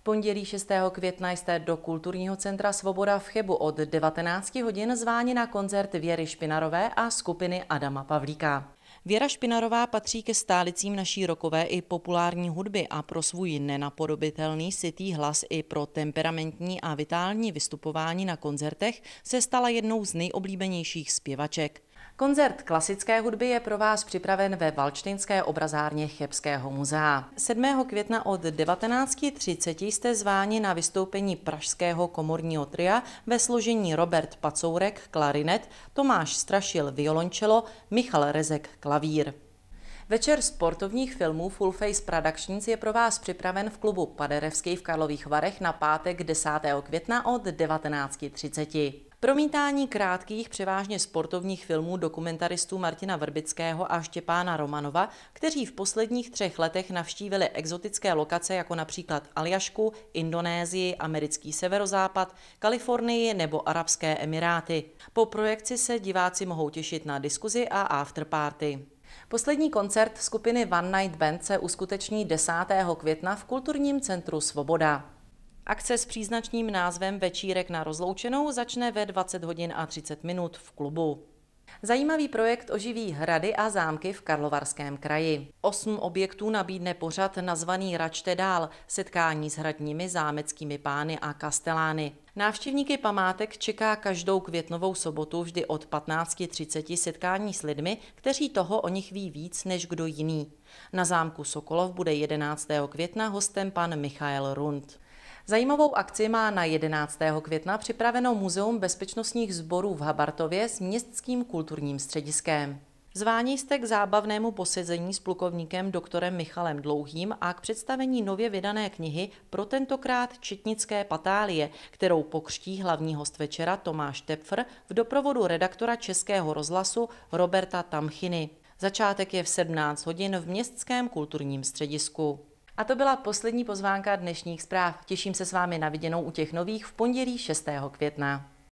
V pondělí 6. května jste do Kulturního centra Svoboda v Chebu od 19 hodin zváni na koncert Věry Špinarové a skupiny Adama Pavlíka. Věra Špinarová patří ke stálicím naší rokové i populární hudby a pro svůj nenapodobitelný sitý hlas i pro temperamentní a vitální vystupování na koncertech se stala jednou z nejoblíbenějších zpěvaček. Koncert klasické hudby je pro vás připraven ve Valčtinské obrazárně Chebského muzea. 7. května od 19.30 jste zváni na vystoupení Pražského komorního tria ve složení Robert Pacourek klarinet, Tomáš Strašil violončelo, Michal Rezek klavír. Večer sportovních filmů Full Face Productions je pro vás připraven v klubu Paderevský v Karlových Varech na pátek 10. května od 19.30. Promítání krátkých, převážně sportovních filmů dokumentaristů Martina Vrbického a Štěpána Romanova, kteří v posledních třech letech navštívili exotické lokace jako například Aljašku, Indonésii, americký severozápad, Kalifornii nebo Arabské Emiráty. Po projekci se diváci mohou těšit na diskuzi a afterparty. Poslední koncert skupiny One Night Band se uskuteční 10. května v kulturním centru Svoboda. Akce s příznačným názvem Večírek na rozloučenou začne ve 20 hodin a 30 minut v klubu. Zajímavý projekt oživí hrady a zámky v Karlovarském kraji. Osm objektů nabídne pořad nazvaný Račte dál, setkání s hradními zámeckými pány a kastelány. Návštěvníky památek čeká každou květnovou sobotu vždy od 15.30 setkání s lidmi, kteří toho o nich ví víc než kdo jiný. Na zámku Sokolov bude 11. května hostem pan Michael Rund. Zajímavou akci má na 11. května připraveno Muzeum bezpečnostních sborů v Habartově s městským kulturním střediskem. Zvání jste k zábavnému posezení s plukovníkem doktorem Michalem Dlouhým a k představení nově vydané knihy pro tentokrát Četnické patálie, kterou pokřtí hlavní host večera Tomáš Tepfr v doprovodu redaktora Českého rozhlasu Roberta Tamchiny. Začátek je v 17 hodin v Městském kulturním středisku. A to byla poslední pozvánka dnešních zpráv. Těším se s vámi na viděnou u těch nových v pondělí 6. května.